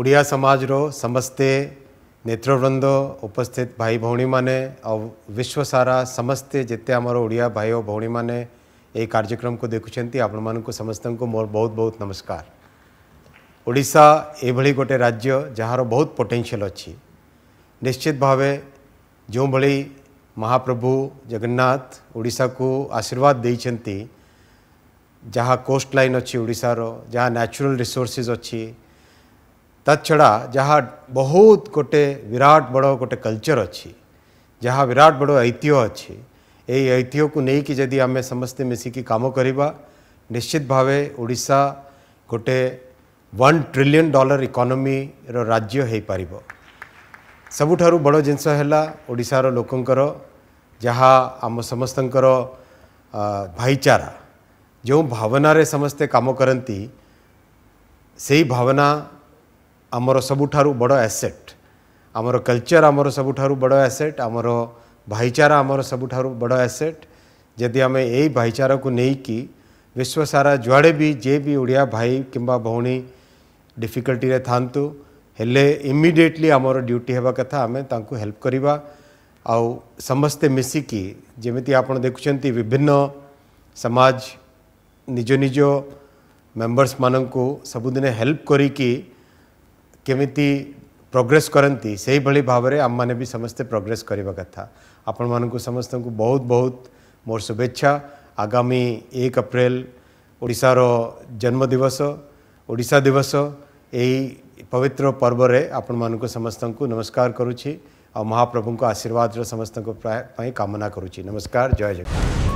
ओडिया समाज रो समस्ते नेत्रवृंद उपस्थित भाई भौनी माने और विश्व सारा समस्ते जिते आमर ओडिया भाई और भौनी माने ए कार्यक्रम को देखुंट आपण मान समस्त मोर बहुत बहुत नमस्कार ओडिशा एभली गोटे राज्य जार बहुत पोटेनसीयल अच्छी निश्चित भाव जो भाई महाप्रभु जगन्नाथ ओडा को आशीर्वाद दे जहाँ कोस्ट लाइन अच्छी ओडार जहाँ नेचुरल रिसोर्सेस अच्छी ତା ଛଡ଼ା ଯାହା ବହୁତ ଗୋଟେ ବିରାଟ ବଡ଼ ଗୋଟେ କଲଚର ଅଛି ଯାହା ବିରାଟ ବଡ଼ ଐତିହ୍ୟ ଅଛି ଏହି ଐତିହ୍ୟକୁ ନେଇକି ଯଦି ଆମେ ସମସ୍ତେ ମିଶିକି କାମ କରିବା ନିଶ୍ଚିତ ଭାବେ ଓଡ଼ିଶା ଗୋଟେ ୱାନ୍ ଟ୍ରିଲିୟନ୍ ଡଲର ଇକୋନୋମିର ରାଜ୍ୟ ହୋଇପାରିବ ସବୁଠାରୁ ବଡ଼ ଜିନିଷ ହେଲା ଓଡ଼ିଶାର ଲୋକଙ୍କର ଯାହା ଆମ ସମସ୍ତଙ୍କର ଭାଇଚାରା ଯେଉଁ ଭାବନାରେ ସମସ୍ତେ କାମ କରନ୍ତି ସେଇ ଭାବନା आमर सबुठ बड़ एसेट आमर कल्चर आमर सबुठ बड़ एसेट आमर भाईचारा आमर सबुठ बड़ एसेट जदि आम भाईचारा को लेकिन विश्व सारा जुआड़े भी जे भी ओडिया भाई कि भौणी डिफिकल्टी था इमिडिएटली आमर ड्यूटी होगा कथा आम हेल्प करवा आउ मिसिकी जमी आप देखुं विभिन्न समाज निज निज मेम्बर्स मान को सबुदे हेल्प करी की केमी प्रोग्रेस करती से ही भाव में आम मैंने भी समस्ते प्रोग्रेस करवा कथा आपण मानक समस्त को बहुत बहुत मोर शुभेच्छा आगामी एक अप्रैल ओडार जन्मदिवस ओडा दिवस यही पवित्र पर्व आपण मानक समस्त को नमस्कार करुच्ची और महाप्रभु को आशीर्वाद समस्त कामना करुच्ची नमस्कार जय जगन्नाथ